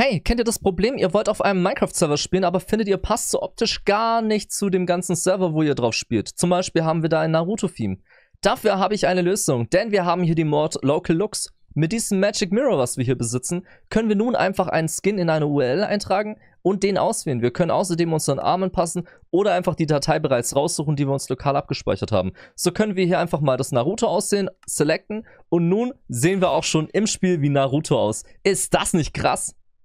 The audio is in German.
Hey, kennt ihr das Problem? Ihr wollt auf einem Minecraft-Server spielen, aber findet ihr passt so optisch gar nicht zu dem ganzen Server, wo ihr drauf spielt. Zum Beispiel haben wir da ein Naruto-Theme. Dafür habe ich eine Lösung, denn wir haben hier die Mod Local Looks. Mit diesem Magic Mirror, was wir hier besitzen, können wir nun einfach einen Skin in eine URL eintragen und den auswählen. Wir können außerdem unseren Armen passen oder einfach die Datei bereits raussuchen, die wir uns lokal abgespeichert haben. So können wir hier einfach mal das Naruto aussehen, selecten und nun sehen wir auch schon im Spiel wie Naruto aus. Ist das nicht krass?